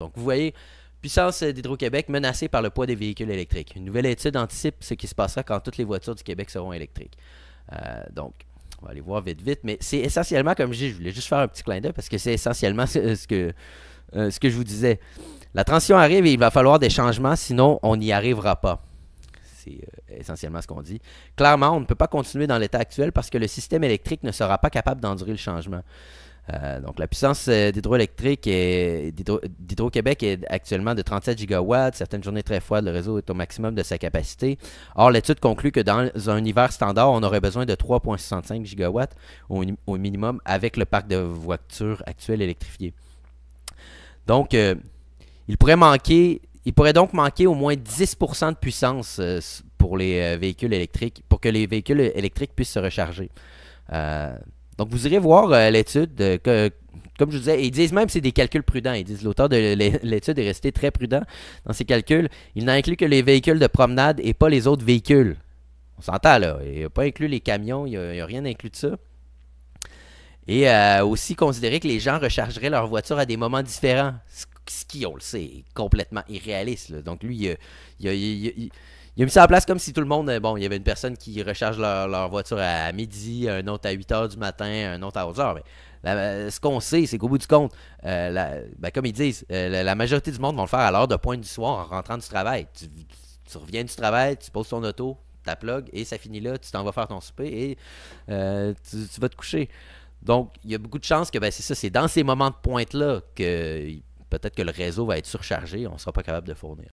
Donc vous voyez, puissance euh, d'Hydro-Québec menacée par le poids des véhicules électriques. Une nouvelle étude anticipe ce qui se passera quand toutes les voitures du Québec seront électriques. Euh, donc, on va aller voir vite, vite. Mais c'est essentiellement, comme je dis, je voulais juste faire un petit clin d'œil parce que c'est essentiellement ce, que, euh, ce que je vous disais. La transition arrive et il va falloir des changements, sinon on n'y arrivera pas. C'est essentiellement ce qu'on dit. Clairement, on ne peut pas continuer dans l'état actuel parce que le système électrique ne sera pas capable d'endurer le changement. Euh, donc, la puissance euh, d'hydroélectrique d'Hydro-Québec est actuellement de 37 gigawatts. Certaines journées très froides, le réseau est au maximum de sa capacité. Or, l'étude conclut que dans un hiver standard, on aurait besoin de 3,65 gigawatts au, minimum avec le parc de voitures actuel électrifié. Donc, euh, il pourrait manquer, il pourrait donc manquer au moins 10% de puissance pour les véhicules électriques, pour que les véhicules électriques puissent se recharger. Donc, vous irez voir euh, l'étude. que, comme je vous disais, ils disent même que c'est des calculs prudents. Ils disent l'auteur de l'étude est resté très prudent dans ses calculs. Il n'a inclus que les véhicules de promenade et pas les autres véhicules. On s'entend là. Il n'a pas inclus les camions, il n'a rien inclus de ça. Et euh, aussi considérer que les gens rechargeraient leur voiture à des moments différents. Ce qui, on le sait, est complètement irréaliste. Donc lui, il, y il, il a mis ça en place comme si tout le monde. Euh, bon, il y avait une personne qui recharge leur, voiture à midi, un autre à 8 h du matin, un autre à 11 h. Mais euh, ce qu'on sait, c'est qu'au bout du compte, euh, ben, comme ils disent, la, majorité du monde vont le faire à l'heure de pointe du soir en rentrant du travail. Tu, reviens du travail, tu poses ton auto, tu plug, et ça finit là. Tu t'en vas faire ton souper et tu, vas te coucher. Donc, il y a beaucoup de chances que ben, c'est ça, c'est dans ces moments de pointe-là que peut-être que le réseau va être surchargé, on ne sera pas capable de fournir.